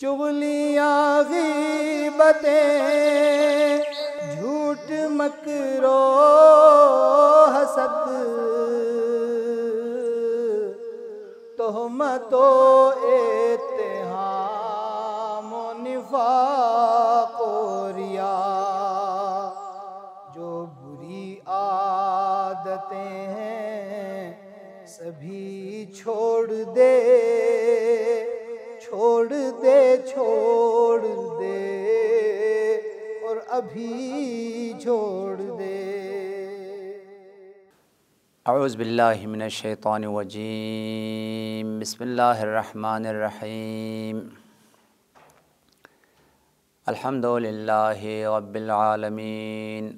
چغلیاں غیبتیں جھوٹ مکرو حسد و اتحام و نفاق و ریا جو بری عادتیں ہیں سبھی چھوڑ دے چھوڑ دے اور ابھی چھوڑ دے اعوذ باللہ من الشیطان الرجیم بسم اللہ الرحمن الرحیم الحمد لل اب العالمین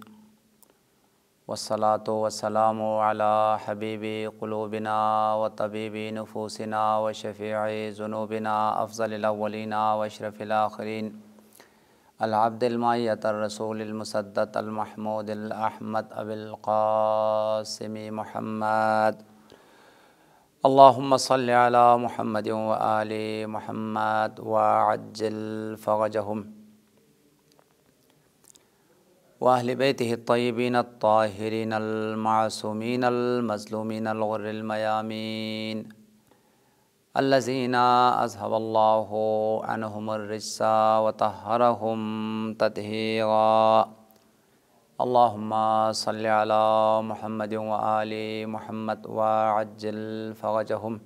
والصلاة وسلام على علی حبیب وطبيب و وشفيع ذنوبنا و شفیع ضنوبنہ افضل العبد المائية الرسول المصد المحمود أبي القاسم محمد اللهم صل علی محمد و علی محمد و اجلفم وأهل بيته الطيبين الطاهرين المعصومين المظلومين الغر الميامين الذين أذهب الله عنهم الرجس وطهرهم تطهيرا اللهم صل على محمد وآل محمد وعجل فرجهم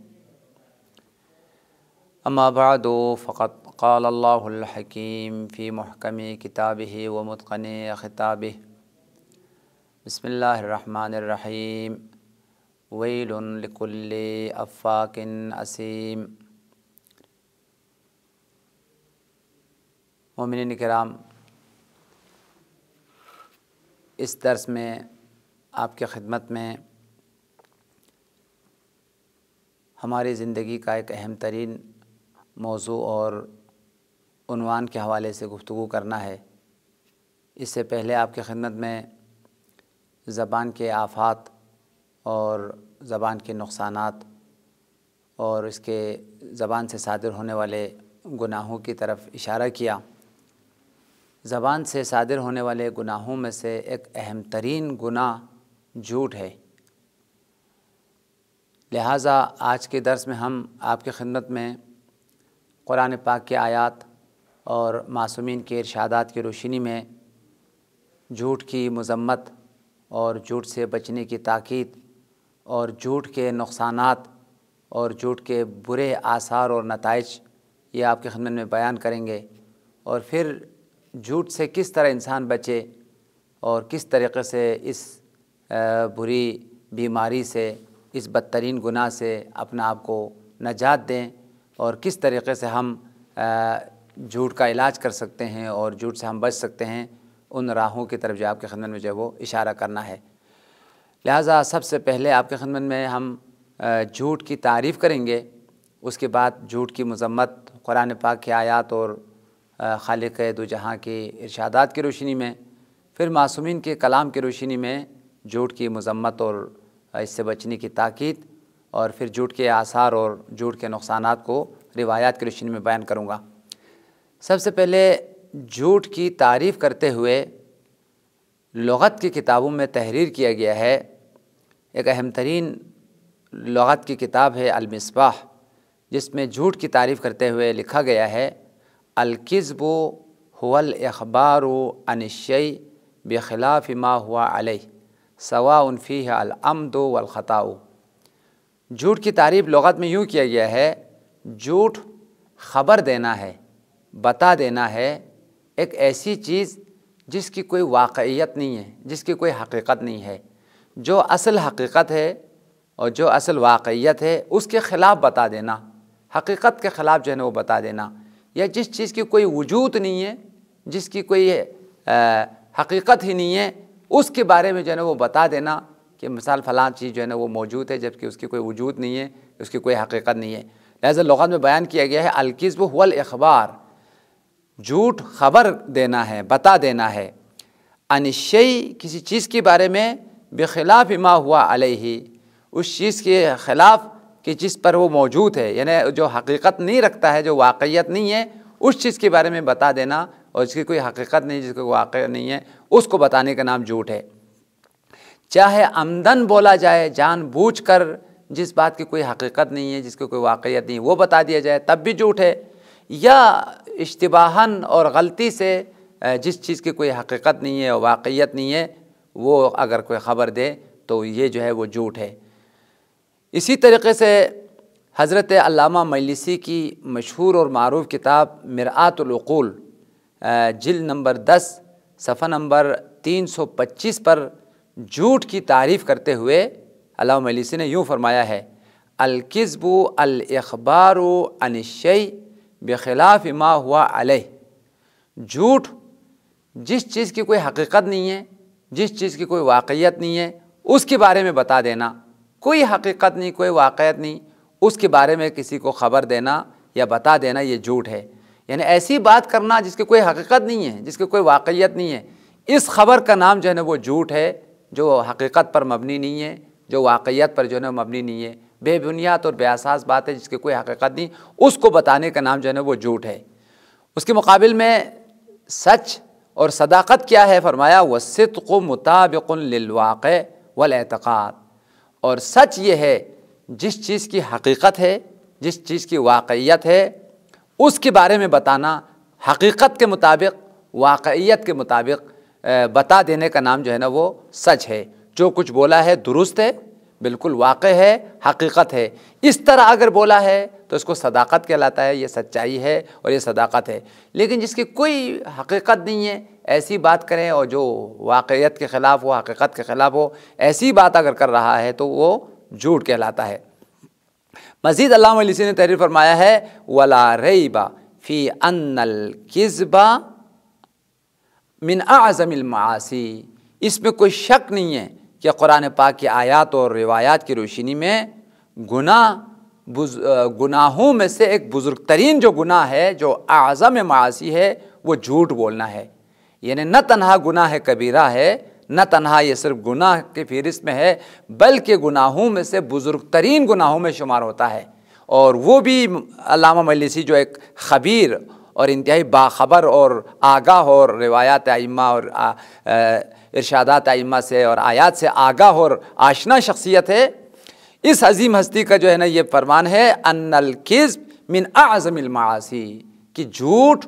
أما بعد فقد قال اللہ الحکیم فی محکمِ کتابِ و متقن خطاب بسم اللہ الرحمن الرحیم لکل افاق عصیم مومنین کرام اس درس میں آپ کے خدمت میں ہماری زندگی کا ایک اہم ترین موضوع اور عنوان کے حوالے سے گفتگو کرنا ہے اس سے پہلے آپ کے خدمت میں زبان کے آفات اور زبان کے نقصانات اور اس کے زبان سے صادر ہونے والے گناہوں کی طرف اشارہ کیا زبان سے صادر ہونے والے گناہوں میں سے ایک اہم ترین گناہ جھوٹ ہے لہٰذا آج کے درس میں ہم آپ کے خدمت میں قرآن پاک کے آیات اور معصومین کے ارشادات کی روشنی میں جھوٹ کی مذمت اور جھوٹ سے بچنے کی تاکید اور جھوٹ کے نقصانات اور جھوٹ کے برے آثار اور نتائج یہ آپ کے خدمت میں بیان کریں گے اور پھر جھوٹ سے کس طرح انسان بچے اور کس طریقے سے اس بری بیماری سے اس بدترین گناہ سے اپنا آپ کو نجات دیں اور کس طریقے سے ہم جھوٹ کا علاج کر سکتے ہیں اور جھوٹ سے ہم بچ سکتے ہیں ان راہوں کی طرف جو آپ کے خدمت میں جو ہے وہ اشارہ کرنا ہے لہٰذا سب سے پہلے آپ کے خدمت میں ہم جھوٹ کی تعریف کریں گے اس کے بعد جھوٹ کی مذمت قرآن پاک کی آیات اور خالق دو جہاں کے ارشادات کی روشنی میں پھر معصومین کے کلام کی روشنی میں جھوٹ کی مذمت اور اس سے بچنے کی تاکید اور پھر جھوٹ کے آثار اور جھوٹ کے نقصانات کو روایات کی روشنی میں بیان کروں گا سب سے پہلے جھوٹ کی تعریف کرتے ہوئے لغت کی کتابوں میں تحریر کیا گیا ہے ایک اہم ترین لغت کی کتاب ہے المصباح جس میں جھوٹ کی تعریف کرتے ہوئے لکھا گیا ہے القزب و الاخبار اخبار و انشئی بے خلا ہوا علیہ سوا انفی ہے الام و جھوٹ کی تعریف لغت میں یوں کیا گیا ہے جھوٹ خبر دینا ہے بتا دینا ہے ایک ایسی چیز جس کی کوئی واقعیت نہیں ہے جس کی کوئی حقیقت نہیں ہے جو اصل حقیقت ہے اور جو اصل واقعیت ہے اس کے خلاف بتا دینا حقیقت کے خلاف جو ہے نا وہ بتا دینا یا جس چیز کی کوئی وجود نہیں ہے جس کی کوئی حقیقت ہی نہیں ہے اس کے بارے میں جو ہے نا وہ بتا دینا کہ مثال فلاں چیز جو ہے نا وہ موجود ہے جبکہ اس کی کوئی وجود نہیں ہے اس کی کوئی حقیقت نہیں ہے لہٰذا لغت میں بیان کیا گیا ہے القزب و الاخبار اخبار جھوٹ خبر دینا ہے بتا دینا ہے انشئی کسی چیز کی بارے میں بخلاف ما ہوا علیہ ہی اس چیز کے خلاف کہ جس پر وہ موجود ہے یعنی جو حقیقت نہیں رکھتا ہے جو واقعیت نہیں ہے اس چیز کے بارے میں بتا دینا اور اس کی کوئی حقیقت نہیں جس کی واقعیت نہیں ہے اس کو بتانے کا نام جھوٹ ہے چاہے آمدن بولا جائے جان بوجھ کر جس بات کی کوئی حقیقت نہیں ہے جس کی کوئی واقعیت نہیں ہے وہ بتا دیا جائے تب بھی جھوٹ ہے یا اشتباہن اور غلطی سے جس چیز کی کوئی حقیقت نہیں ہے واقعیت نہیں ہے وہ اگر کوئی خبر دے تو یہ جو ہے وہ جھوٹ ہے اسی طریقے سے حضرت علامہ مجلسی کی مشہور اور معروف کتاب مرآت العقول جل نمبر دس صفحہ نمبر تین سو پچیس پر جھوٹ کی تعریف کرتے ہوئے علامہ مجلسی نے یوں فرمایا ہے الاخبار عن الشیء بخلاف ما ہوا علیہ جھوٹ جس چیز کی کوئی حقیقت نہیں ہے جس چیز کی کوئی واقعیت نہیں ہے اس کے بارے میں بتا دینا کوئی حقیقت نہیں کوئی واقعیت نہیں اس کے بارے میں کسی کو خبر دینا یا بتا دینا یہ جھوٹ ہے یعنی ایسی بات کرنا جس کی کوئی حقیقت نہیں ہے جس کی کوئی واقعیت نہیں ہے اس خبر کا نام جو ہے نا وہ جھوٹ ہے جو حقیقت پر مبنی نہیں ہے جو واقعیت پر جو ہے نا مبنی نہیں ہے بے بنیاد اور بے احساس بات ہے جس کی کوئی حقیقت نہیں اس کو بتانے کا نام جو ہے نا وہ جھوٹ ہے اس کے مقابل میں سچ اور صداقت کیا ہے فرمایا وہ صدق مطابق للواقع والاعتقاد اور سچ یہ ہے جس چیز کی حقیقت ہے جس چیز کی واقعیت ہے اس کے بارے میں بتانا حقیقت کے مطابق واقعیت کے مطابق بتا دینے کا نام جو ہے نا وہ سچ ہے جو کچھ بولا ہے درست ہے بالکل واقع ہے حقیقت ہے اس طرح اگر بولا ہے تو اس کو صداقت کہلاتا ہے یہ سچائی ہے اور یہ صداقت ہے لیکن جس کی کوئی حقیقت نہیں ہے ایسی بات کریں اور جو واقعیت کے خلاف ہو حقیقت کے خلاف ہو ایسی بات اگر کر رہا ہے تو وہ جھوٹ کہلاتا ہے مزید علامہ علیسی نے تحریر فرمایا ہے ولا ریبا فی ان القذبہ من اعظم المعاصی اس میں کوئی شک نہیں ہے کہ قرآن پاک کی آیات اور روایات کی روشنی میں گناہ گناہوں میں سے ایک بزرگ ترین جو گناہ ہے جو اعظم معاشی ہے وہ جھوٹ بولنا ہے یعنی نہ تنہا گناہ ہے کبیرہ ہے نہ تنہا یہ صرف گناہ کی فہرست میں ہے بلکہ گناہوں میں سے بزرگ ترین گناہوں میں شمار ہوتا ہے اور وہ بھی علامہ ملیسی جو ایک خبیر اور انتہائی باخبر اور آگاہ اور روایات ائمہ اور ارشادات علمہ سے اور آیات سے آگاہ اور آشنا شخصیت ہے اس عظیم ہستی کا جو ہے نا یہ فرمان ہے ان الکز من اعظم المعاصی کہ جھوٹ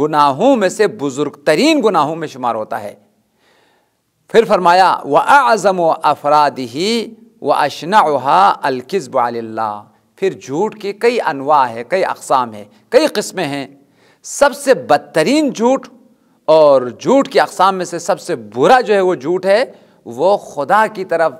گناہوں میں سے بزرگ ترین گناہوں میں شمار ہوتا ہے پھر فرمایا و اعظم و افراد ہی و اشنا القزب اللہ پھر جھوٹ کے کئی انواع ہے کئی اقسام ہیں کئی قسمیں ہیں سب سے بدترین جھوٹ اور جھوٹ کی اقسام میں سے سب سے برا جو ہے وہ جھوٹ ہے وہ خدا کی طرف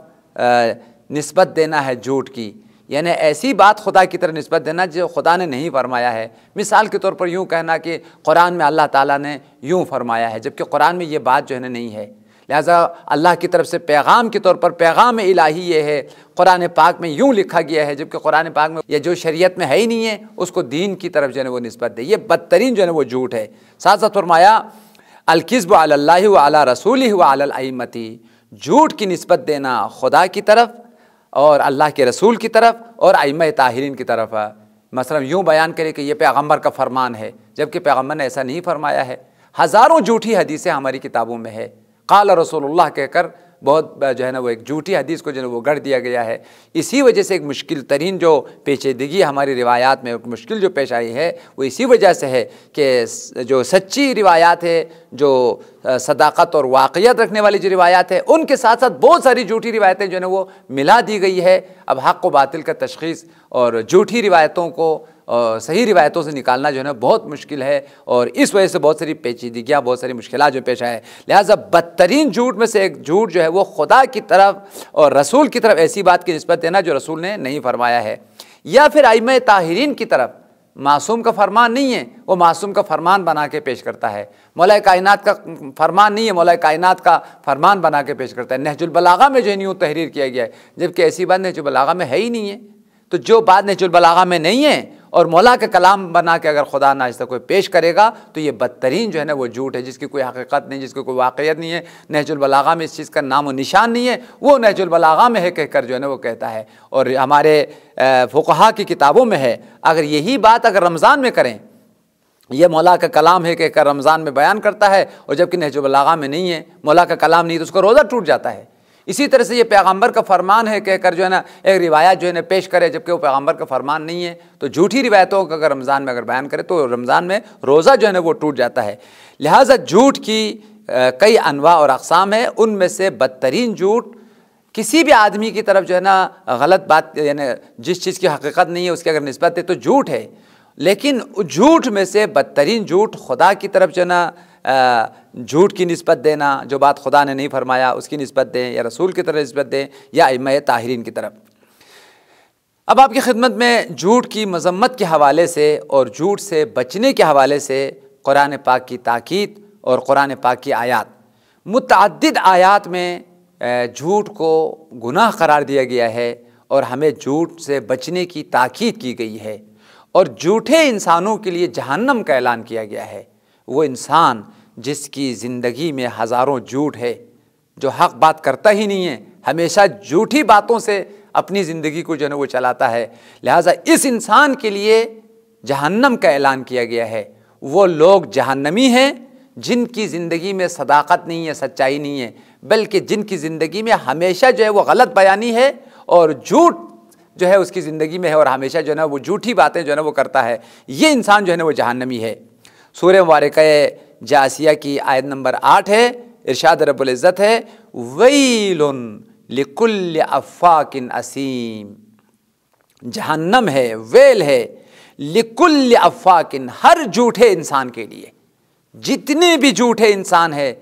نسبت دینا ہے جھوٹ کی یعنی ایسی بات خدا کی طرف نسبت دینا جو خدا نے نہیں فرمایا ہے مثال کے طور پر یوں کہنا کہ قرآن میں اللہ تعالیٰ نے یوں فرمایا ہے جبکہ قرآن میں یہ بات جو ہے نا نہیں ہے لہٰذا اللہ کی طرف سے پیغام کے طور پر پیغام الہی یہ ہے قرآن پاک میں یوں لکھا گیا ہے جبکہ قرآن پاک میں یہ جو شریعت میں ہے ہی نہیں ہے اس کو دین کی طرف جو ہے وہ نسبت دے یہ بدترین جو ہے وہ جھوٹ ہے ساتھ ساتھ فرمایا علی اللہ و علی رسول و علیہمتی جھوٹ کی نسبت دینا خدا کی طرف اور اللہ کے رسول کی طرف اور ائمہ طاہرین کی طرف مثلا یوں بیان کرے کہ یہ پیغمبر کا فرمان ہے جبکہ پیغمبر نے ایسا نہیں فرمایا ہے ہزاروں جھوٹی حدیثیں ہماری کتابوں میں ہے قال رسول اللہ کہہ کر بہت جو ہے نا وہ ایک جھوٹی حدیث کو جو ہے نا وہ گڑھ دیا گیا ہے اسی وجہ سے ایک مشکل ترین جو پیچیدگی ہماری روایات میں ایک مشکل جو پیش آئی ہے وہ اسی وجہ سے ہے کہ جو سچی روایات ہے جو صداقت اور واقعیت رکھنے والی جو روایات ہیں ان کے ساتھ ساتھ بہت ساری جھوٹی روایتیں جو ہے نا وہ ملا دی گئی ہے اب حق و باطل کا تشخیص اور جھوٹی روایتوں کو صحیح روایتوں سے نکالنا جو ہے نا بہت مشکل ہے اور اس وجہ سے بہت ساری پیچیدگیاں بہت ساری مشکلات جو پیش آئے لہٰذا بدترین جھوٹ میں سے ایک جھوٹ جو ہے وہ خدا کی طرف اور رسول کی طرف ایسی بات کی نسبت دینا جو رسول نے نہیں فرمایا ہے یا پھر آئم تاہرین کی طرف معصوم کا فرمان نہیں ہے وہ معصوم کا فرمان بنا کے پیش کرتا ہے مولا کائنات کا فرمان نہیں ہے مولا کائنات کا فرمان بنا کے پیش کرتا ہے نہج البلاغہ میں جو ہے نہیں وہ تحریر کیا گیا ہے جبکہ ایسی بات نہج البلاغہ میں ہے ہی نہیں ہے تو جو بات نہج البلاغہ میں نہیں ہے اور مولا کا کلام بنا کے اگر خدا ناشتہ کوئی پیش کرے گا تو یہ بدترین جو ہے نا وہ جھوٹ ہے جس کی کوئی حقیقت نہیں جس کی کوئی واقعیت نہیں ہے البلاغا میں اس چیز کا نام و نشان نہیں ہے وہ نحج میں ہے کہہ کر جو ہے نا وہ کہتا ہے اور ہمارے فقہا کی کتابوں میں ہے اگر یہی بات اگر رمضان میں کریں یہ مولا کا کلام ہے کہہ کر رمضان میں بیان کرتا ہے اور جب کہ البلاغا میں نہیں ہے مولا کا کلام نہیں تو اس کا روزہ ٹوٹ جاتا ہے اسی طرح سے یہ پیغمبر کا فرمان ہے کہہ کر جو ہے نا ایک روایت جو ہے نا پیش کرے جبکہ وہ پیغمبر کا فرمان نہیں ہے تو جھوٹی روایتوں کا اگر رمضان میں اگر بیان کرے تو رمضان میں روزہ جو ہے نا وہ ٹوٹ جاتا ہے لہٰذا جھوٹ کی کئی انواع اور اقسام ہیں ان میں سے بدترین جھوٹ کسی بھی آدمی کی طرف جو ہے نا غلط بات یعنی جس چیز کی حقیقت نہیں ہے اس کی اگر نسبت ہے تو جھوٹ ہے لیکن جھوٹ میں سے بدترین جھوٹ خدا کی طرف جو ہے نا جھوٹ کی نسبت دینا جو بات خدا نے نہیں فرمایا اس کی نسبت دیں یا رسول کی طرف نسبت دیں یا امہ تاہرین کی طرف اب آپ کی خدمت میں جھوٹ کی مذمت کے حوالے سے اور جھوٹ سے بچنے کے حوالے سے قرآن پاک کی تاکید اور قرآن پاک کی آیات متعدد آیات میں جھوٹ کو گناہ قرار دیا گیا ہے اور ہمیں جھوٹ سے بچنے کی تاکید کی گئی ہے اور جھوٹے انسانوں کے لیے جہنم کا اعلان کیا گیا ہے وہ انسان جس کی زندگی میں ہزاروں جھوٹ ہے جو حق بات کرتا ہی نہیں ہے ہمیشہ جھوٹی باتوں سے اپنی زندگی کو جو ہے وہ چلاتا ہے لہٰذا اس انسان کے لیے جہنم کا اعلان کیا گیا ہے وہ لوگ جہنمی ہیں جن کی زندگی میں صداقت نہیں ہے سچائی نہیں ہے بلکہ جن کی زندگی میں ہمیشہ جو ہے وہ غلط بیانی ہے اور جھوٹ جو ہے اس کی زندگی میں ہے اور ہمیشہ جو ہے نا وہ جھوٹھی باتیں جو ہے نا وہ کرتا ہے یہ انسان جو ہے نا وہ جہنمی ہے سورہ مبارکہ جاسیہ کی آیت نمبر آٹھ ہے ارشاد رب العزت ہے ویل لکل افاقن اسیم جہنم ہے ویل ہے لکل افاقن ہر جھوٹے انسان کے لیے جتنے بھی جھوٹے انسان ہے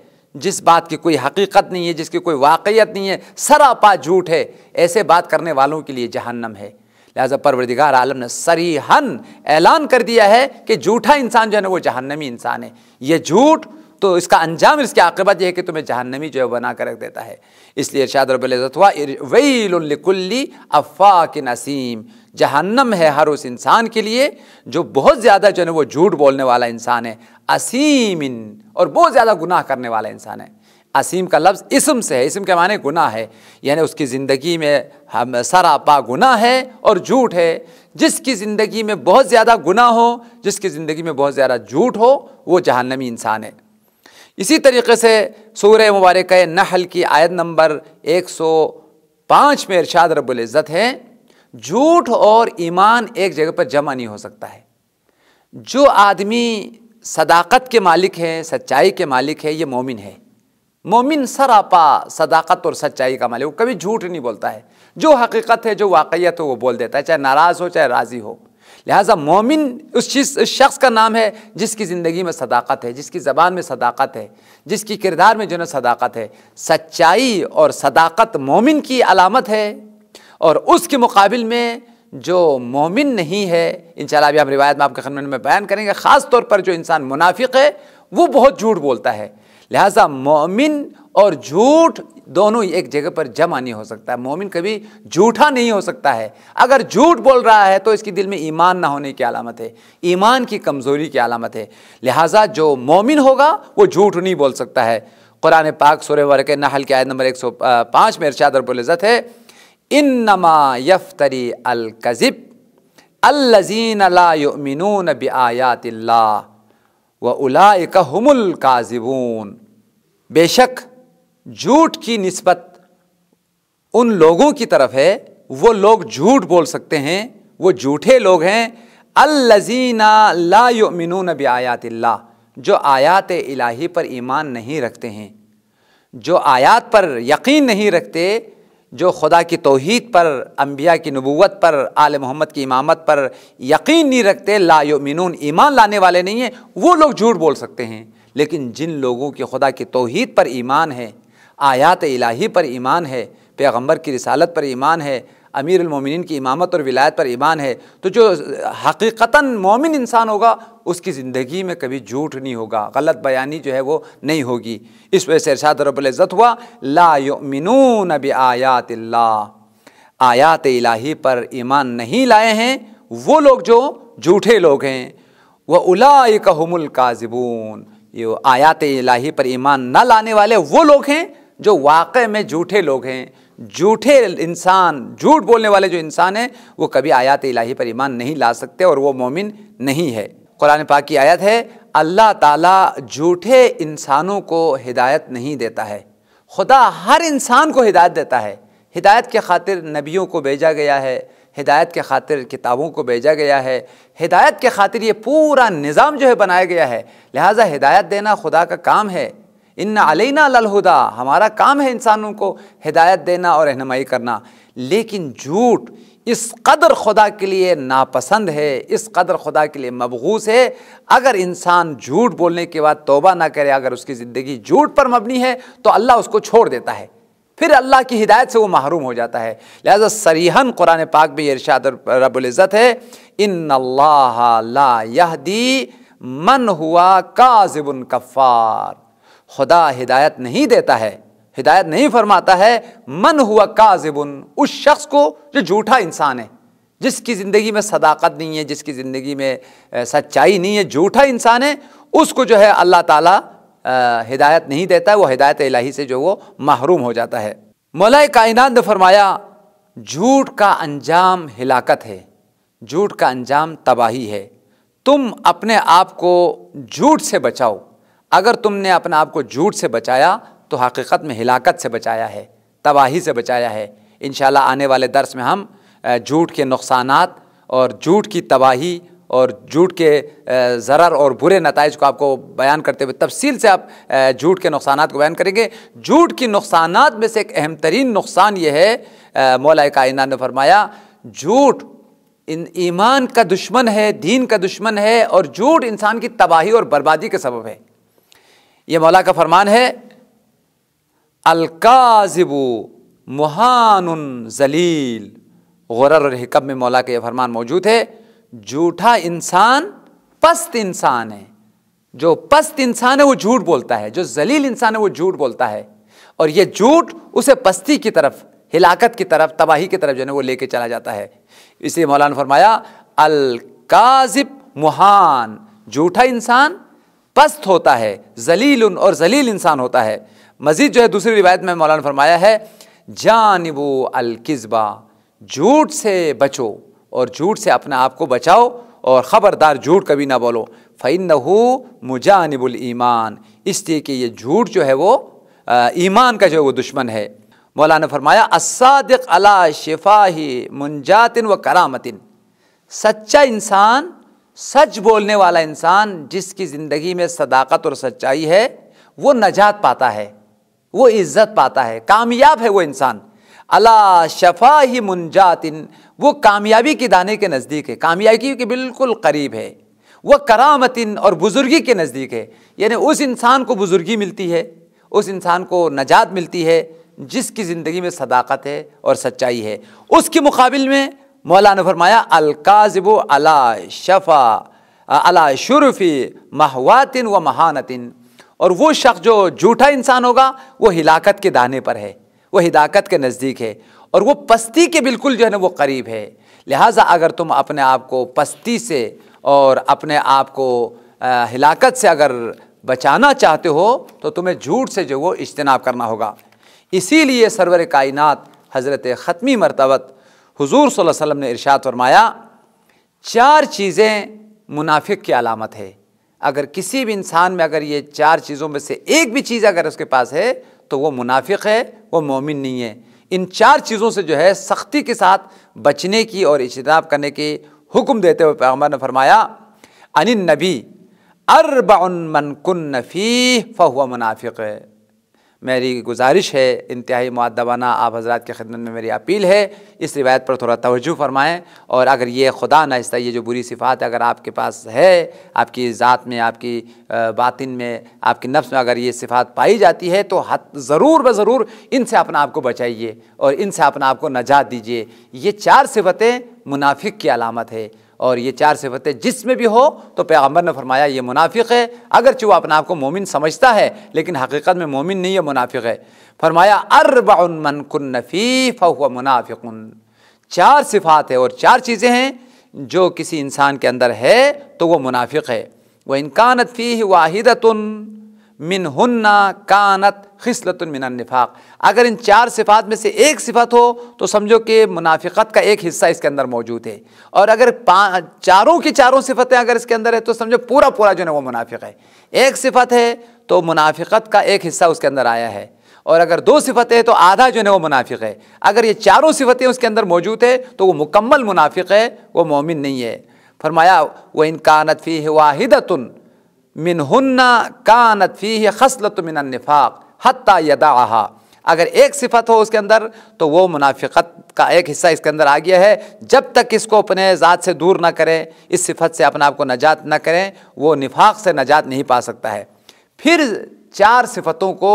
جس بات کی کوئی حقیقت نہیں ہے جس کی کوئی واقعیت نہیں ہے سراپا جھوٹ ہے ایسے بات کرنے والوں کے لیے جہنم ہے لہذا پروردگار عالم نے سریحن اعلان کر دیا ہے کہ جھوٹا انسان جو ہے نا وہ جہنمی انسان ہے یہ جھوٹ تو اس کا انجام اس کے عاقبت یہ ہے کہ تمہیں جہنمی جو ہے بنا کر رکھ دیتا ہے اس لیے ارشاد رب العزت ہوا ویل ویلکلی افاق نسیم جہنم ہے ہر اس انسان کے لیے جو بہت زیادہ جو ہے وہ جھوٹ بولنے والا انسان ہے اسیم اور بہت زیادہ گناہ کرنے والا انسان ہے عصیم کا لفظ اسم سے ہے اسم کے معنی گناہ ہے یعنی اس کی زندگی میں ہم پا گناہ ہے اور جھوٹ ہے جس کی زندگی میں بہت زیادہ گناہ ہو جس کی زندگی میں بہت زیادہ جھوٹ ہو وہ جہنمی انسان ہے اسی طریقے سے سورہ مبارکہ نحل کی آیت نمبر ایک سو پانچ میں ارشاد رب العزت ہے جھوٹ اور ایمان ایک جگہ پر جمع نہیں ہو سکتا ہے جو آدمی صداقت کے مالک ہے سچائی کے مالک ہے یہ مومن ہے مومن سر آپا صداقت اور سچائی کا مالک وہ کبھی جھوٹ نہیں بولتا ہے جو حقیقت ہے جو واقعیت ہے وہ بول دیتا ہے چاہے ناراض ہو چاہے راضی ہو لہٰذا مومن اس چیز اس شخص کا نام ہے جس کی زندگی میں صداقت ہے جس کی زبان میں صداقت ہے جس کی کردار میں جو نا صداقت ہے سچائی اور صداقت مومن کی علامت ہے اور اس کے مقابل میں جو مومن نہیں ہے انشاءاللہ ابھی بھی ہم روایت میں آپ کے میں بیان کریں گے خاص طور پر جو انسان منافق ہے وہ بہت جھوٹ بولتا ہے لہٰذا مومن اور جھوٹ دونوں ایک جگہ پر جمع نہیں ہو سکتا ہے مومن کبھی جھوٹا نہیں ہو سکتا ہے اگر جھوٹ بول رہا ہے تو اس کی دل میں ایمان نہ ہونے کی علامت ہے ایمان کی کمزوری کی علامت ہے لہٰذا جو مومن ہوگا وہ جھوٹ نہیں بول سکتا ہے قرآن پاک سورہ ورق نحل کی عائد نمبر ایک سو پانچ میں ارشاد رب العزت ہے ان نما یفتری الکذب الزین اللہ بآیات اللہ و اولاحم القاضبون بے شک جھوٹ کی نسبت ان لوگوں کی طرف ہے وہ لوگ جھوٹ بول سکتے ہیں وہ جھوٹے لوگ ہیں الزین یؤمنون آیات اللہ جو آیات الہی پر ایمان نہیں رکھتے ہیں جو آیات پر یقین نہیں رکھتے جو خدا کی توحید پر انبیاء کی نبوت پر آل محمد کی امامت پر یقین نہیں رکھتے لا یؤمنون ایمان لانے والے نہیں ہیں وہ لوگ جھوٹ بول سکتے ہیں لیکن جن لوگوں کی خدا کی توحید پر ایمان ہے آیات الہی پر ایمان ہے پیغمبر کی رسالت پر ایمان ہے امیر المومنین کی امامت اور ولایت پر ایمان ہے تو جو حقیقتاً مومن انسان ہوگا اس کی زندگی میں کبھی جھوٹ نہیں ہوگا غلط بیانی جو ہے وہ نہیں ہوگی اس وجہ سے ارشاد رب العزت ہوا لا یؤمنون آیات اللہ آیات الہی پر ایمان نہیں لائے ہیں وہ لوگ جو جھوٹے لوگ ہیں وہ الاقل کا یہ آیات الٰہی پر ایمان نہ لانے والے وہ لوگ ہیں جو واقع میں جھوٹے لوگ ہیں جھوٹے انسان جھوٹ بولنے والے جو انسان ہیں وہ کبھی آیات الہی پر ایمان نہیں لا سکتے اور وہ مومن نہیں ہے قرآن پاک کی آیت ہے اللہ تعالیٰ جھوٹے انسانوں کو ہدایت نہیں دیتا ہے خدا ہر انسان کو ہدایت دیتا ہے ہدایت کے خاطر نبیوں کو بھیجا گیا ہے ہدایت کے خاطر کتابوں کو بھیجا گیا ہے ہدایت کے خاطر یہ پورا نظام جو ہے بنایا گیا ہے لہٰذا ہدایت دینا خدا کا کام ہے ان علینا للہدا ہمارا کام ہے انسانوں کو ہدایت دینا اور رہنمائی کرنا لیکن جھوٹ اس قدر خدا کے لیے ناپسند ہے اس قدر خدا کے لیے مبغوث ہے اگر انسان جھوٹ بولنے کے بعد توبہ نہ کرے اگر اس کی زندگی جھوٹ پر مبنی ہے تو اللہ اس کو چھوڑ دیتا ہے پھر اللہ کی ہدایت سے وہ محروم ہو جاتا ہے لہذا سریحن قرآن پاک میں یہ ارشاد رب العزت ہے ان اللہ لا یہدی من ہوا کاذب کفار خدا ہدایت نہیں دیتا ہے ہدایت نہیں فرماتا ہے من ہوا کاذبن اس شخص کو جو جھوٹا انسان ہے جس کی زندگی میں صداقت نہیں ہے جس کی زندگی میں سچائی نہیں ہے جھوٹا انسان ہے اس کو جو ہے اللہ تعالیٰ ہدایت نہیں دیتا ہے وہ ہدایت الہی سے جو وہ محروم ہو جاتا ہے مولا کائنات نے فرمایا جھوٹ کا انجام ہلاکت ہے جھوٹ کا انجام تباہی ہے تم اپنے آپ کو جھوٹ سے بچاؤ اگر تم نے اپنے آپ کو جھوٹ سے بچایا تو حقیقت میں ہلاکت سے بچایا ہے تباہی سے بچایا ہے انشاءاللہ آنے والے درس میں ہم جھوٹ کے نقصانات اور جھوٹ کی تباہی اور جھوٹ کے ضرر اور برے نتائج کو آپ کو بیان کرتے ہوئے تفصیل سے آپ جھوٹ کے نقصانات کو بیان کریں گے جھوٹ کی نقصانات میں سے ایک اہم ترین نقصان یہ ہے مولا کائنہ نے فرمایا جھوٹ ان ایمان کا دشمن ہے دین کا دشمن ہے اور جھوٹ انسان کی تباہی اور بربادی کے سبب ہے یہ مولا کا فرمان ہے القاضب محان ذلیل غرر اور حکب میں مولا کا یہ فرمان موجود ہے جھوٹا انسان پست انسان ہے جو پست انسان ہے وہ جھوٹ بولتا ہے جو ذلیل انسان ہے وہ جھوٹ بولتا ہے اور یہ جھوٹ اسے پستی کی طرف ہلاکت کی طرف تباہی کی طرف جو ہے وہ لے کے چلا جاتا ہے اس لیے مولانا نے فرمایا القاضب محان جھوٹا انسان پست ہوتا ہے ذلیل اور ذلیل انسان ہوتا ہے مزید جو ہے دوسری روایت میں مولانا فرمایا ہے جانب و جھوٹ سے بچو اور جھوٹ سے اپنے آپ کو بچاؤ اور خبردار جھوٹ کبھی نہ بولو فعن نہ ہو المان اس لیے کہ یہ جھوٹ جو ہے وہ ایمان کا جو ہے وہ دشمن ہے مولانا فرمایا اسادق علا شفاہی منجاتن و کرامتن سچا انسان سچ بولنے والا انسان جس کی زندگی میں صداقت اور سچائی ہے وہ نجات پاتا ہے وہ عزت پاتا ہے کامیاب ہے وہ انسان اللہ شفا ہی منجاتن وہ کامیابی کے دانے کے نزدیک ہے کامیابی کے بالکل قریب ہے وہ کرامتن اور بزرگی کے نزدیک ہے یعنی اس انسان کو بزرگی ملتی ہے اس انسان کو نجات ملتی ہے جس کی زندگی میں صداقت ہے اور سچائی ہے اس کے مقابل میں مولانا نے فرمایا و الا شفا ال شرفی محوات و مہانت اور وہ شخص جو جھوٹا انسان ہوگا وہ ہلاکت کے دانے پر ہے وہ ہداکت کے نزدیک ہے اور وہ پستی کے بالکل جو ہے نا وہ قریب ہے لہٰذا اگر تم اپنے آپ کو پستی سے اور اپنے آپ کو ہلاکت سے اگر بچانا چاہتے ہو تو تمہیں جھوٹ سے جو وہ اجتناب کرنا ہوگا اسی لیے سرور کائنات حضرت ختمی مرتبت حضور صلی اللہ علیہ وسلم نے ارشاد فرمایا چار چیزیں منافق کی علامت ہے اگر کسی بھی انسان میں اگر یہ چار چیزوں میں سے ایک بھی چیز اگر اس کے پاس ہے تو وہ منافق ہے وہ مومن نہیں ہے ان چار چیزوں سے جو ہے سختی کے ساتھ بچنے کی اور اجتناب کرنے کی حکم دیتے ہوئے پیغمبر نے فرمایا ان نبی ارب ان من کن نفی فہو منافق ہے میری گزارش ہے انتہائی معدبانہ آپ حضرات کے خدمت میں میری اپیل ہے اس روایت پر تھوڑا توجہ فرمائیں اور اگر یہ خدا نہستہ یہ جو بری صفات اگر آپ کے پاس ہے آپ کی ذات میں آپ کی باطن میں آپ کی نفس میں اگر یہ صفات پائی جاتی ہے تو ضرور بضرور ان سے اپنا آپ کو بچائیے اور ان سے اپنا آپ کو نجات دیجیے یہ چار صفتیں منافق کی علامت ہے اور یہ چار صفتیں جس میں بھی ہو تو پیغمبر نے فرمایا یہ منافق ہے اگرچہ وہ اپنا آپ کو مومن سمجھتا ہے لیکن حقیقت میں مومن نہیں ہے منافق ہے فرمایا ارب من کن نفی منافق چار صفات ہے اور چار چیزیں ہیں جو کسی انسان کے اندر ہے تو وہ منافق ہے وہ انکانت فی واحدۃ من ہننا کانت خصلت من النفاق اگر ان چار صفات میں سے ایک صفت ہو تو سمجھو کہ منافقت کا ایک حصہ اس کے اندر موجود ہے اور اگر چاروں کی چاروں صفتیں اگر اس کے اندر ہے تو سمجھو پورا پورا جو ہے وہ منافق ہے ایک صفت ہے تو منافقت کا ایک حصہ اس کے اندر آیا ہے اور اگر دو صفتیں ہیں تو آدھا جو ہے وہ منافق ہے اگر یہ چاروں صفتیں اس کے اندر موجود ہے تو وہ مکمل منافق ہے وہ مومن نہیں ہے فرمایا وہ انکانت فی واحدن من کا کانت فی خصلت النفاق حتیٰ یدعہا اگر ایک صفت ہو اس کے اندر تو وہ منافقت کا ایک حصہ اس کے اندر آ گیا ہے جب تک اس کو اپنے ذات سے دور نہ کریں اس صفت سے اپنا آپ کو نجات نہ کریں وہ نفاق سے نجات نہیں پا سکتا ہے پھر چار صفتوں کو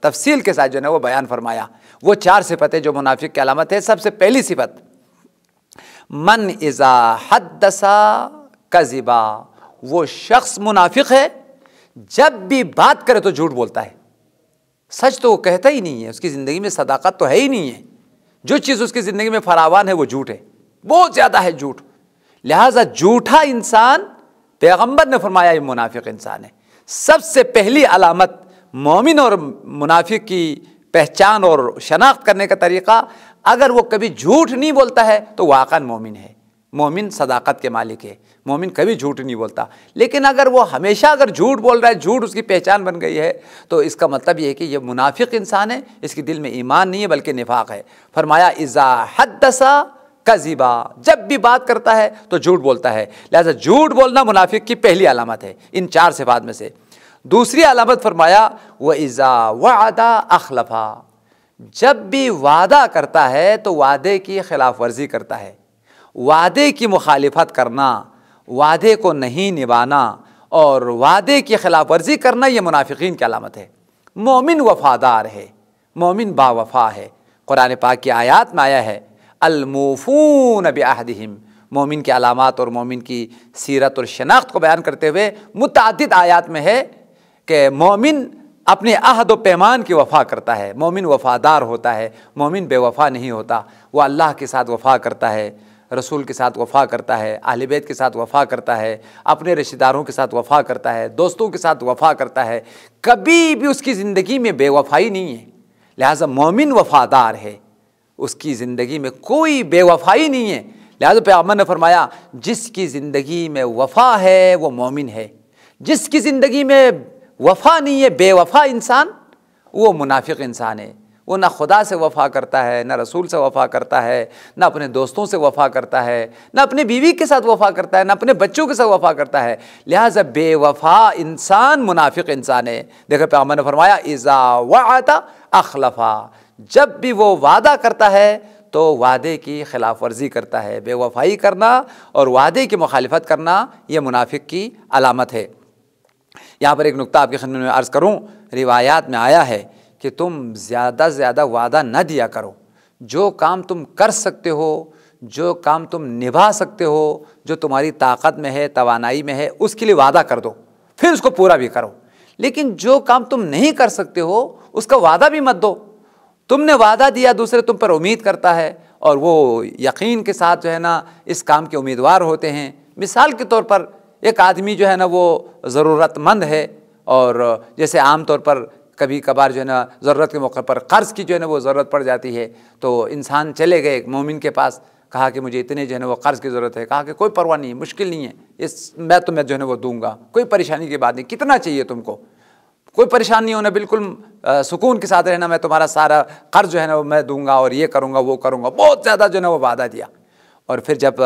تفصیل کے ساتھ جو ہے وہ بیان فرمایا وہ چار صفتیں جو منافق کی علامت ہے سب سے پہلی صفت من اذا حد کذبا وہ شخص منافق ہے جب بھی بات کرے تو جھوٹ بولتا ہے سچ تو وہ کہتا ہی نہیں ہے اس کی زندگی میں صداقت تو ہے ہی نہیں ہے جو چیز اس کی زندگی میں فراوان ہے وہ جھوٹ ہے بہت زیادہ ہے جھوٹ لہٰذا جھوٹا انسان پیغمبر نے فرمایا یہ منافق انسان ہے سب سے پہلی علامت مومن اور منافق کی پہچان اور شناخت کرنے کا طریقہ اگر وہ کبھی جھوٹ نہیں بولتا ہے تو واقعا مومن ہے مومن صداقت کے مالک ہے مومن کبھی جھوٹ نہیں بولتا لیکن اگر وہ ہمیشہ اگر جھوٹ بول رہا ہے جھوٹ اس کی پہچان بن گئی ہے تو اس کا مطلب یہ ہے کہ یہ منافق انسان ہے اس کے دل میں ایمان نہیں ہے بلکہ نفاق ہے فرمایا اذا حدثا قذبا جب بھی بات کرتا ہے تو جھوٹ بولتا ہے لہذا جھوٹ بولنا منافق کی پہلی علامت ہے ان چار صفات میں سے دوسری علامت فرمایا وہ وَعَدَا وعدہ جب بھی وعدہ کرتا ہے تو وعدے کی خلاف ورزی کرتا ہے وعدے کی مخالفت کرنا وعدے کو نہیں نبھانا اور وعدے کی خلاف ورزی کرنا یہ منافقین کی علامت ہے مومن وفادار ہے مومن با وفا ہے قرآن پاک کی آیات میں آیا ہے الموفون بعہدہم مومن کی علامات اور مومن کی سیرت اور شناخت کو بیان کرتے ہوئے متعدد آیات میں ہے کہ مومن اپنے عہد و پیمان کی وفا کرتا ہے مومن وفادار ہوتا ہے مومن بے وفا نہیں ہوتا وہ اللہ کے ساتھ وفا کرتا ہے رسول کے ساتھ وفا کرتا ہے اہل بیت کے ساتھ وفا کرتا ہے اپنے رشتہ داروں کے ساتھ وفا کرتا ہے دوستوں کے ساتھ وفا کرتا ہے کبھی بھی اس کی زندگی میں بے وفائی نہیں ہے لہذا مومن وفادار ہے اس کی زندگی میں کوئی بے وفائی نہیں ہے لہذا پہ نے فرمایا جس کی زندگی میں وفا ہے وہ مومن ہے جس کی زندگی میں وفا نہیں ہے بے وفا انسان وہ منافق انسان ہے وہ نہ خدا سے وفا کرتا ہے نہ رسول سے وفا کرتا ہے نہ اپنے دوستوں سے وفا کرتا ہے نہ اپنی بیوی کے ساتھ وفا کرتا ہے نہ اپنے بچوں کے ساتھ وفا کرتا ہے لہٰذا بے وفا انسان منافق انسان ہے دیکھو پیغمبر نے فرمایا عزا واعطہ اخلفا جب بھی وہ وعدہ کرتا ہے تو وعدے کی خلاف ورزی کرتا ہے بے وفائی کرنا اور وعدے کی مخالفت کرنا یہ منافق کی علامت ہے یہاں پر ایک نقطہ آپ کے خدمت میں عرض کروں روایات میں آیا ہے کہ تم زیادہ زیادہ وعدہ نہ دیا کرو جو کام تم کر سکتے ہو جو کام تم نبھا سکتے ہو جو تمہاری طاقت میں ہے توانائی میں ہے اس کے لیے وعدہ کر دو پھر اس کو پورا بھی کرو لیکن جو کام تم نہیں کر سکتے ہو اس کا وعدہ بھی مت دو تم نے وعدہ دیا دوسرے تم پر امید کرتا ہے اور وہ یقین کے ساتھ جو ہے نا اس کام کے امیدوار ہوتے ہیں مثال کے طور پر ایک آدمی جو ہے نا وہ ضرورت مند ہے اور جیسے عام طور پر کبھی کبھار جو ہے نا ضرورت کے موقع پر قرض کی جو ہے نا وہ ضرورت پڑ جاتی ہے تو انسان چلے گئے مومن کے پاس کہا کہ مجھے اتنے جو ہے نا وہ قرض کی ضرورت ہے کہا کہ کوئی پرواہ نہیں ہے مشکل نہیں ہے اس میں تمہیں جو ہے نا وہ دوں گا کوئی پریشانی کی بات نہیں کتنا چاہیے تم کو کوئی پریشان نہیں ہونا بالکل سکون کے ساتھ رہنا میں تمہارا سارا قرض جو ہے نا وہ میں دوں گا اور یہ کروں گا وہ کروں گا بہت زیادہ جو ہے نا وہ وعدہ دیا اور پھر جب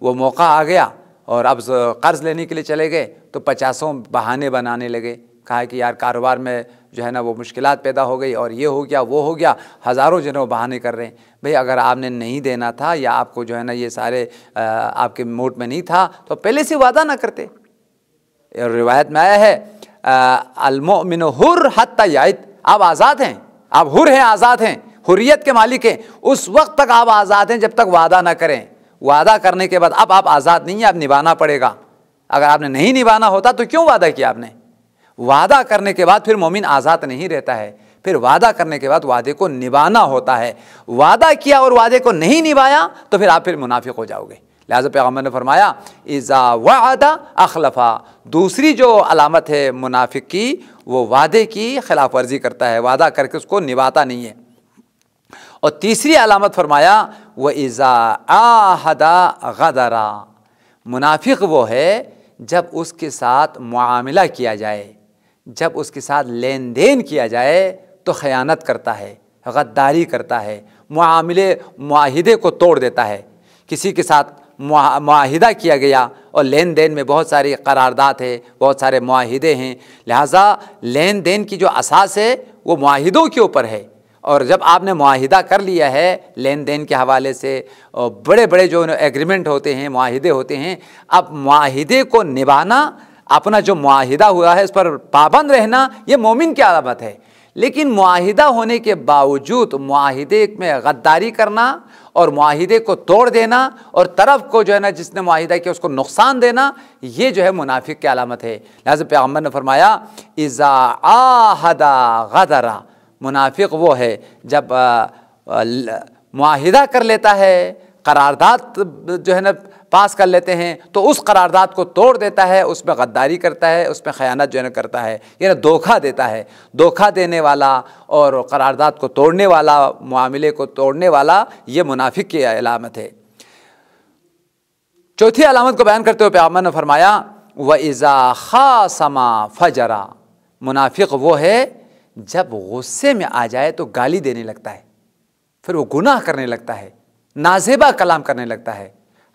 وہ موقع آ گیا اور اب قرض لینے کے لیے چلے گئے تو پچاسوں بہانے بنانے لگے کہا کہ یار کاروبار میں جو ہے نا وہ مشکلات پیدا ہو گئی اور یہ ہو گیا وہ ہو گیا ہزاروں جنہوں وہ بہانے کر رہے ہیں بھئی اگر آپ نے نہیں دینا تھا یا آپ کو جو ہے نا یہ سارے آپ کے موٹ میں نہیں تھا تو پہلے سے وعدہ نہ کرتے اور روایت میں آیا ہے المؤمن حر حتی حتی آپ آزاد ہیں آپ حر ہیں آزاد ہیں حریت کے مالک ہیں اس وقت تک آپ آزاد ہیں جب تک وعدہ نہ کریں وعدہ کرنے کے بعد اب آپ آزاد نہیں ہیں اب نبھانا پڑے گا اگر آپ نے نہیں نبھانا ہوتا تو کیوں وعدہ کیا آپ نے وعدہ کرنے کے بعد پھر مومن آزاد نہیں رہتا ہے پھر وعدہ کرنے کے بعد وعدے کو نبھانا ہوتا ہے وعدہ کیا اور وعدے کو نہیں نبھایا تو پھر آپ پھر منافق ہو جاؤ گے لہٰذا پیغمبر نے فرمایا اذا وعدا اخلفا دوسری جو علامت ہے منافق کی وہ وعدے کی خلاف ورزی کرتا ہے وعدہ کر کے اس کو نبھاتا نہیں ہے اور تیسری علامت فرمایا وہ ایزا غدرا منافق وہ ہے جب اس کے ساتھ معاملہ کیا جائے جب اس کے ساتھ لین دین کیا جائے تو خیانت کرتا ہے غداری کرتا ہے معاملے معاہدے کو توڑ دیتا ہے کسی کے ساتھ معاہدہ کیا گیا اور لین دین میں بہت ساری قرارداد ہے بہت سارے معاہدے ہیں لہٰذا لین دین کی جو اساس ہے وہ معاہدوں کے اوپر ہے اور جب آپ نے معاہدہ کر لیا ہے لین دین کے حوالے سے بڑے بڑے جو ایگریمنٹ ہوتے ہیں معاہدے ہوتے ہیں اب معاہدے کو نبھانا اپنا جو معاہدہ ہوا ہے اس پر پابند رہنا یہ مومن کی علامت ہے لیکن معاہدہ ہونے کے باوجود معاہدے میں غداری کرنا اور معاہدے کو توڑ دینا اور طرف کو جو ہے نا جس نے معاہدہ کیا اس کو نقصان دینا یہ جو ہے منافق کی علامت ہے لہٰذا پیغمبر نے فرمایا از آہدا غدرا منافق وہ ہے جب معاہدہ کر لیتا ہے قرارداد جو ہے نا پاس کر لیتے ہیں تو اس قرارداد کو توڑ دیتا ہے اس میں غداری کرتا ہے اس میں خیانت جو ہے نا کرتا ہے یعنی دھوکہ دیتا ہے دھوکہ دینے والا اور قرارداد کو توڑنے والا معاملے کو توڑنے والا یہ منافق کی علامت ہے چوتھی علامت کو بیان کرتے ہوئے پیامان نے فرمایا و اضا خا سما فجرا منافق وہ ہے جب غصے میں آ جائے تو گالی دینے لگتا ہے پھر وہ گناہ کرنے لگتا ہے نازیبا کلام کرنے لگتا ہے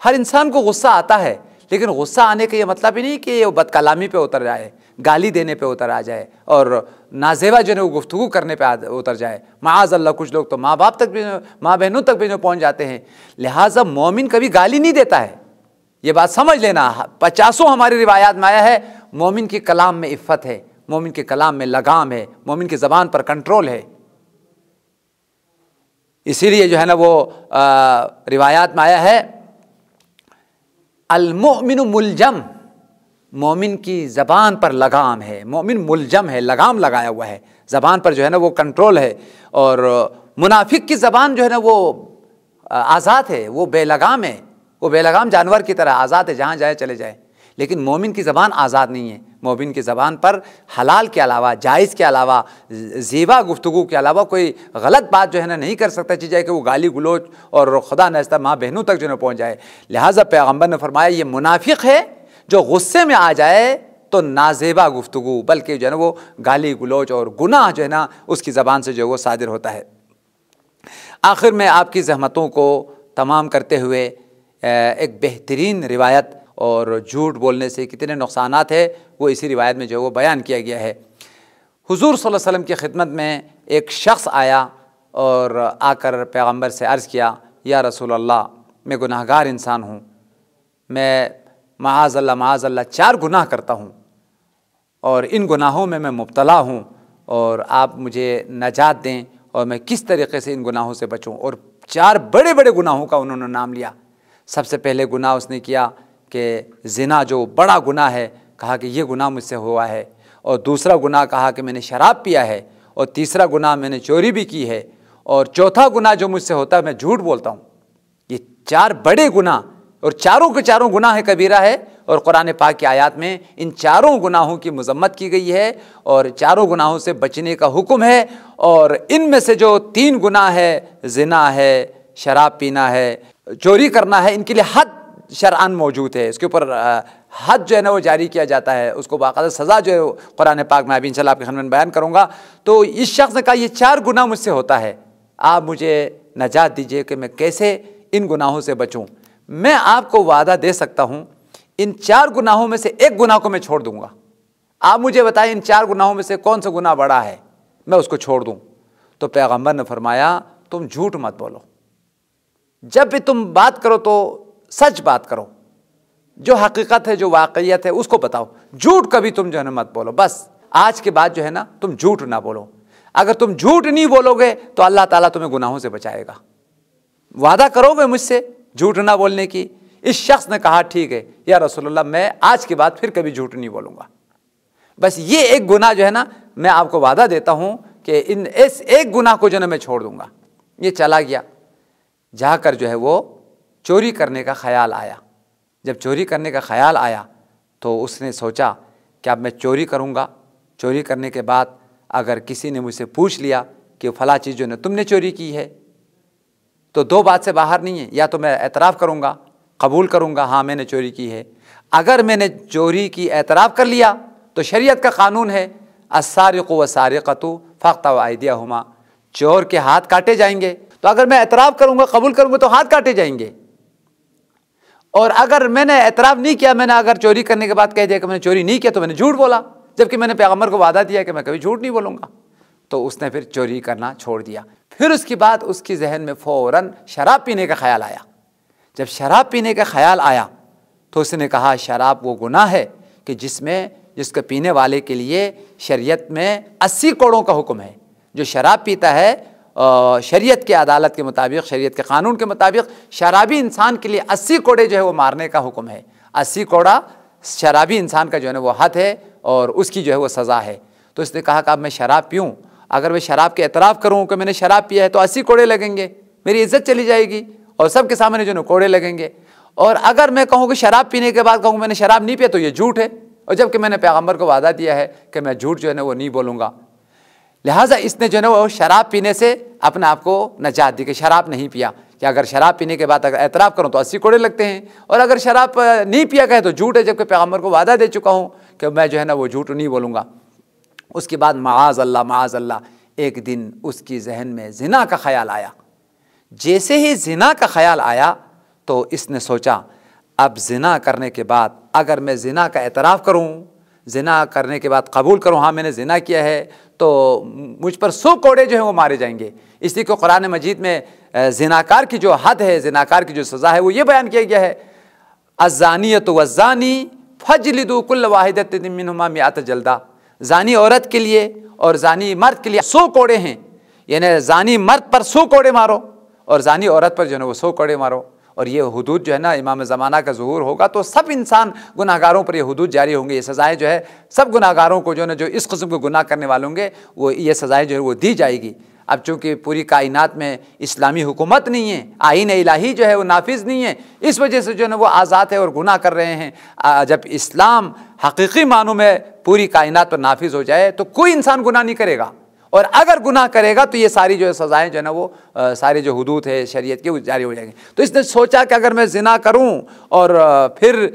ہر انسان کو غصہ آتا ہے لیکن غصہ آنے کا یہ مطلب ہی نہیں کہ وہ بد کلامی پہ اتر جائے گالی دینے پہ اتر آ جائے اور نازیبہ جو ہے وہ گفتگو کرنے پہ اتر جائے معاذ اللہ کچھ لوگ تو ماں باپ تک بھی ماں بہنوں تک بھی جو پہنچ جاتے ہیں لہٰذا مومن کبھی گالی نہیں دیتا ہے یہ بات سمجھ لینا پچاسوں ہماری روایات میں آیا ہے مومن کے کلام میں عفت ہے مومن کے کلام میں لگام ہے مومن کی زبان پر کنٹرول ہے اسی لیے جو ہے نا وہ روایات میں آیا ہے المؤمن ملجم مومن کی زبان پر لگام ہے مومن ملجم ہے لگام لگایا ہوا ہے زبان پر جو ہے نا وہ کنٹرول ہے اور منافق کی زبان جو ہے نا وہ آزاد ہے وہ بے لگام ہے وہ بے لگام جانور کی طرح آزاد ہے جہاں جائے چلے جائے لیکن مومن کی زبان آزاد نہیں ہے مومن کی زبان پر حلال کے علاوہ جائز کے علاوہ زیبا گفتگو کے علاوہ کوئی غلط بات جو ہے نا نہیں کر سکتا چیز ہے کہ وہ گالی گلوچ اور خدا نستہ ماں بہنوں تک جو ہے پہنچ جائے لہٰذا پیغمبر نے فرمایا یہ منافق ہے جو غصے میں آ جائے تو نازیبا گفتگو بلکہ جو ہے نا وہ گالی گلوچ اور گناہ جو ہے نا اس کی زبان سے جو ہے وہ صادر ہوتا ہے آخر میں آپ کی زحمتوں کو تمام کرتے ہوئے ایک بہترین روایت اور جھوٹ بولنے سے کتنے نقصانات ہیں وہ اسی روایت میں جو ہے وہ بیان کیا گیا ہے حضور صلی اللہ علیہ وسلم کی خدمت میں ایک شخص آیا اور آ کر پیغمبر سے عرض کیا یا رسول اللہ میں گناہ گار انسان ہوں میں معاذ اللہ معاذ اللہ چار گناہ کرتا ہوں اور ان گناہوں میں میں مبتلا ہوں اور آپ مجھے نجات دیں اور میں کس طریقے سے ان گناہوں سے بچوں اور چار بڑے بڑے گناہوں کا انہوں نے نام لیا سب سے پہلے گناہ اس نے کیا کہ زنا جو بڑا گناہ ہے کہا کہ یہ گناہ مجھ سے ہوا ہے اور دوسرا گناہ کہا کہ میں نے شراب پیا ہے اور تیسرا گناہ میں نے چوری بھی کی ہے اور چوتھا گناہ جو مجھ سے ہوتا ہے میں جھوٹ بولتا ہوں یہ چار بڑے گناہ اور چاروں کے چاروں گناہ کبیرہ ہے اور قرآن پاک کی آیات میں ان چاروں گناہوں کی مذمت کی گئی ہے اور چاروں گناہوں سے بچنے کا حکم ہے اور ان میں سے جو تین گناہ ہے زنا ہے شراب پینا ہے چوری کرنا ہے ان کے لیے حد شرعن موجود ہے اس کے اوپر حد جو ہے نا وہ جاری کیا جاتا ہے اس کو باقاعدہ سزا جو ہے قرآن پاک میں ابھی انشاءاللہ آپ کے حمن بیان کروں گا تو اس شخص نے کہا یہ چار گناہ مجھ سے ہوتا ہے آپ مجھے نجات دیجئے کہ میں کیسے ان گناہوں سے بچوں میں آپ کو وعدہ دے سکتا ہوں ان چار گناہوں میں سے ایک گناہ کو میں چھوڑ دوں گا آپ مجھے بتائیں ان چار گناہوں میں سے کون سا گناہ بڑا ہے میں اس کو چھوڑ دوں تو پیغمبر نے فرمایا تم جھوٹ مت بولو جب بھی تم بات کرو تو سچ بات کرو جو حقیقت ہے جو واقعیت ہے اس کو بتاؤ جھوٹ کبھی تم جو ہے نا مت بولو بس آج کے بعد جو ہے نا تم جھوٹ نہ بولو اگر تم جھوٹ نہیں بولو گے تو اللہ تعالیٰ تمہیں گناہوں سے بچائے گا وعدہ کرو گے مجھ سے جھوٹ نہ بولنے کی اس شخص نے کہا ٹھیک ہے یا رسول اللہ میں آج کے بعد پھر کبھی جھوٹ نہیں بولوں گا بس یہ ایک گناہ جو ہے نا میں آپ کو وعدہ دیتا ہوں کہ ان اس ایک گناہ کو جو ہے نا میں چھوڑ دوں گا یہ چلا گیا جا کر جو ہے وہ چوری کرنے کا خیال آیا جب چوری کرنے کا خیال آیا تو اس نے سوچا کہ اب میں چوری کروں گا چوری کرنے کے بعد اگر کسی نے مجھ سے پوچھ لیا کہ فلا فلاں چیز جو نے تم نے چوری کی ہے تو دو بات سے باہر نہیں ہے یا تو میں اعتراف کروں گا قبول کروں گا ہاں میں نے چوری کی ہے اگر میں نے چوری کی اعتراف کر لیا تو شریعت کا قانون ہے اسارق و سارقتو قطو و عائدیہ ہما چور کے ہاتھ کاٹے جائیں گے تو اگر میں اعتراف کروں گا قبول کروں گا تو ہاتھ کاٹے جائیں گے اور اگر میں نے اعتراف نہیں کیا میں نے اگر چوری کرنے کے بعد کہہ دیا کہ میں نے چوری نہیں کیا تو میں نے جھوٹ بولا جبکہ میں نے پیغمبر کو وعدہ دیا کہ میں کبھی جھوٹ نہیں بولوں گا تو اس نے پھر چوری کرنا چھوڑ دیا پھر اس کی بات اس کی ذہن میں فوراً شراب پینے کا خیال آیا جب شراب پینے کا خیال آیا تو اس نے کہا شراب وہ گناہ ہے کہ جس میں جس کے پینے والے کے لیے شریعت میں اسی کوڑوں کا حکم ہے جو شراب پیتا ہے شریعت کے عدالت کے مطابق شریعت کے قانون کے مطابق شرابی انسان کے لیے اسی کوڑے جو ہے وہ مارنے کا حکم ہے اسی کوڑا شرابی انسان کا جو ہے نا وہ حد ہے اور اس کی جو ہے وہ سزا ہے تو اس نے کہا کہ اب میں شراب پیوں اگر میں شراب کے اعتراف کروں کہ میں نے شراب پیا ہے تو اسی کوڑے لگیں گے میری عزت چلی جائے گی اور سب کے سامنے جو ہے کوڑے لگیں گے اور اگر میں کہوں کہ شراب پینے کے بعد کہوں میں نے شراب نہیں پیا تو یہ جھوٹ ہے اور جب کہ میں نے پیغمبر کو وعدہ دیا ہے کہ میں جھوٹ جو ہے نا وہ نہیں بولوں گا لہٰذا اس نے جو ہے نا وہ شراب پینے سے اپنے آپ کو نجات دی کہ شراب نہیں پیا کہ اگر شراب پینے کے بعد اگر اعتراف کروں تو اسی کوڑے لگتے ہیں اور اگر شراب نہیں پیا کہ تو جھوٹ ہے جبکہ پیغمبر کو وعدہ دے چکا ہوں کہ میں جو ہے نا وہ جھوٹ نہیں بولوں گا اس کے بعد معاذ اللہ معاذ اللہ ایک دن اس کی ذہن میں زنا کا خیال آیا جیسے ہی زنا کا خیال آیا تو اس نے سوچا اب زنا کرنے کے بعد اگر میں زنا کا اعتراف کروں زنا کرنے کے بعد قبول کروں ہاں میں نے زنا کیا ہے تو مجھ پر سو کوڑے جو ہیں وہ مارے جائیں گے اس لیے کہ قرآن مجید میں زناکار کی جو حد ہے زناکار کی جو سزا ہے وہ یہ بیان کیا گیا ہے ازانی کل واحدت منہما میات جلدہ زانی عورت کے لیے اور زانی مرد کے لیے سو کوڑے ہیں یعنی زانی مرد پر سو کوڑے مارو اور زانی عورت پر جو ہے وہ سو کوڑے مارو اور یہ حدود جو ہے نا امام زمانہ کا ظہور ہوگا تو سب انسان گناہ گاروں پر یہ حدود جاری ہوں گے یہ سزائیں جو ہے سب گناہ گاروں کو جو ہے نا جو اس قسم کو گناہ کرنے والے وہ یہ سزائیں جو ہے وہ دی جائے گی اب چونکہ پوری کائنات میں اسلامی حکومت نہیں ہے آئین الہی جو ہے وہ نافذ نہیں ہے اس وجہ سے جو ہے نا وہ آزاد ہے اور گناہ کر رہے ہیں جب اسلام حقیقی معنوں میں پوری کائنات پر نافذ ہو جائے تو کوئی انسان گناہ نہیں کرے گا اور اگر گناہ کرے گا تو یہ ساری جو ہے سزائیں جو ہے نا وہ ساری جو حدود ہے شریعت کی وہ جاری ہو جائیں گے تو اس نے سوچا کہ اگر میں زنا کروں اور پھر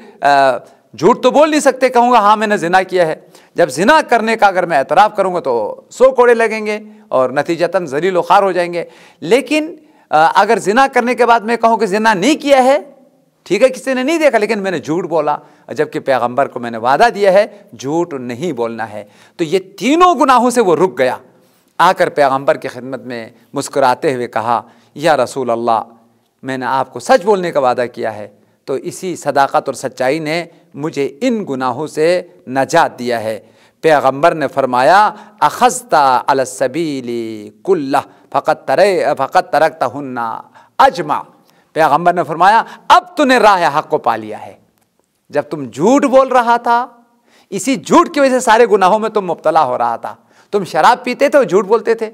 جھوٹ تو بول نہیں سکتے کہوں گا ہاں میں نے زنا کیا ہے جب زنا کرنے کا اگر میں اعتراف کروں گا تو سو کوڑے لگیں گے اور ذلیل و خار ہو جائیں گے لیکن اگر زنا کرنے کے بعد میں کہوں کہ زنا نہیں کیا ہے ٹھیک ہے کسی نے نہیں دیکھا لیکن میں نے جھوٹ بولا جبکہ پیغمبر کو میں نے وعدہ دیا ہے جھوٹ نہیں بولنا ہے تو یہ تینوں گناہوں سے وہ رک گیا آ کر پیغمبر کی خدمت میں مسکراتے ہوئے کہا یا رسول اللہ میں نے آپ کو سچ بولنے کا وعدہ کیا ہے تو اسی صداقت اور سچائی نے مجھے ان گناہوں سے نجات دیا ہے پیغمبر نے فرمایا اخذتا الصبیلی کل فقط ترے فقط ترکتا ہنہ اجما پیغمبر نے فرمایا اب تو نے راہ حق کو پا لیا ہے جب تم جھوٹ بول رہا تھا اسی جھوٹ کی وجہ سے سارے گناہوں میں تم مبتلا ہو رہا تھا تم شراب پیتے تھے وہ جھوٹ بولتے تھے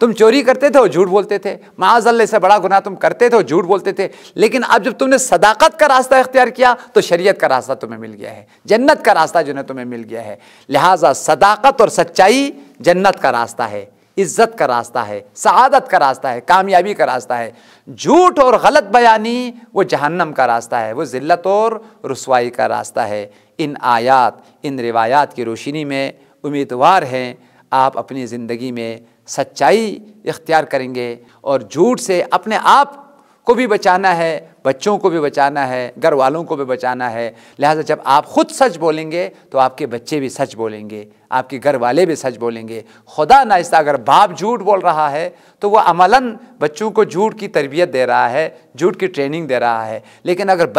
تم چوری کرتے تھے وہ جھوٹ بولتے تھے معاذ اللہ سے بڑا گناہ تم کرتے تھے وہ جھوٹ بولتے تھے لیکن اب جب تم نے صداقت کا راستہ اختیار کیا تو شریعت کا راستہ تمہیں مل گیا ہے جنت کا راستہ جو ہے تمہیں مل گیا ہے لہٰذا صداقت اور سچائی جنت کا راستہ ہے عزت کا راستہ ہے سعادت کا راستہ ہے کامیابی کا راستہ ہے جھوٹ اور غلط بیانی وہ جہنم کا راستہ ہے وہ ذلت اور رسوائی کا راستہ ہے ان آیات ان روایات کی روشنی میں امیدوار ہیں آپ اپنی زندگی میں سچائی اختیار کریں گے اور جھوٹ سے اپنے آپ کو بھی بچانا ہے بچوں کو بھی بچانا ہے گھر والوں کو بھی بچانا ہے لہٰذا جب آپ خود سچ بولیں گے تو آپ کے بچے بھی سچ بولیں گے آپ کے گھر والے بھی سچ بولیں گے خدا ناستہ اگر باپ جھوٹ بول رہا ہے تو وہ عملاً بچوں کو جھوٹ کی تربیت دے رہا ہے جھوٹ کی ٹریننگ دے رہا ہے لیکن اگر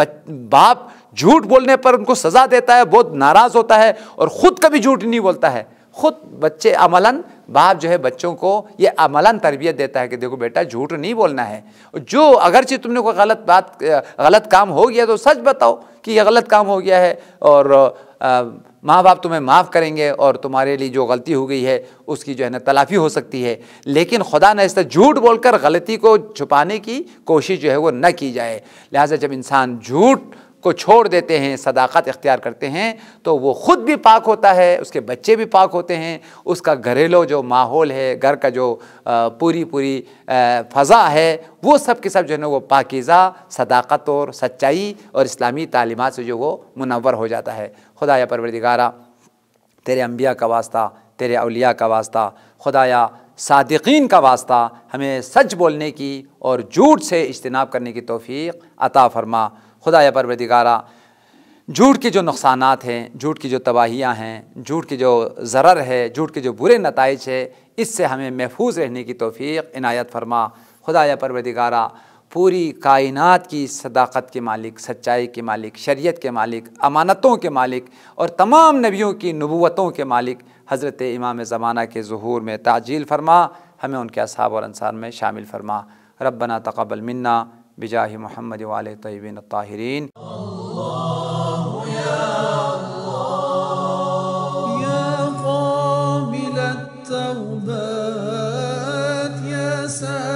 باپ جھوٹ بولنے پر ان کو سزا دیتا ہے بہت ناراض ہوتا ہے اور خود کبھی جھوٹ نہیں بولتا ہے خود بچے عملاً باپ جو ہے بچوں کو یہ عملاً تربیت دیتا ہے کہ دیکھو بیٹا جھوٹ نہیں بولنا ہے جو اگرچہ تم نے کوئی غلط بات غلط کام ہو گیا تو سچ بتاؤ کہ یہ غلط کام ہو گیا ہے اور ماں باپ تمہیں معاف کریں گے اور تمہارے لیے جو غلطی ہو گئی ہے اس کی جو ہے نا تلافی ہو سکتی ہے لیکن خدا نہ جھوٹ بول کر غلطی کو چھپانے کی کوشش جو ہے وہ نہ کی جائے لہٰذا جب انسان جھوٹ کو چھوڑ دیتے ہیں صداقت اختیار کرتے ہیں تو وہ خود بھی پاک ہوتا ہے اس کے بچے بھی پاک ہوتے ہیں اس کا گھریلو جو ماحول ہے گھر کا جو پوری پوری فضا ہے وہ سب کے سب جو ہے نا وہ پاکیزہ صداقت اور سچائی اور اسلامی تعلیمات سے جو وہ منور ہو جاتا ہے خدا یا پروردگارہ تیرے انبیاء کا واسطہ تیرے اولیاء کا واسطہ خدایا صادقین کا واسطہ ہمیں سچ بولنے کی اور جھوٹ سے اجتناب کرنے کی توفیق عطا فرما خدا یا پروردگارہ جھوٹ کے جو نقصانات ہیں جھوٹ کی جو تباہیاں ہیں جھوٹ کی جو ضرر ہے جھوٹ کے جو برے نتائج ہے اس سے ہمیں محفوظ رہنے کی توفیق عنایت فرما خدا یا پروردگارہ پوری کائنات کی صداقت کے مالک سچائی کے مالک شریعت کے مالک امانتوں کے مالک اور تمام نبیوں کی نبوتوں کے مالک حضرت امام زمانہ کے ظہور میں تعجیل فرما ہمیں ان کے اصحاب اور انصار میں شامل فرما ربنا تقبل منا بجاه محمد وعلى الطيبين الطاهرين الله يا الله يا قابل التوبات يا سلام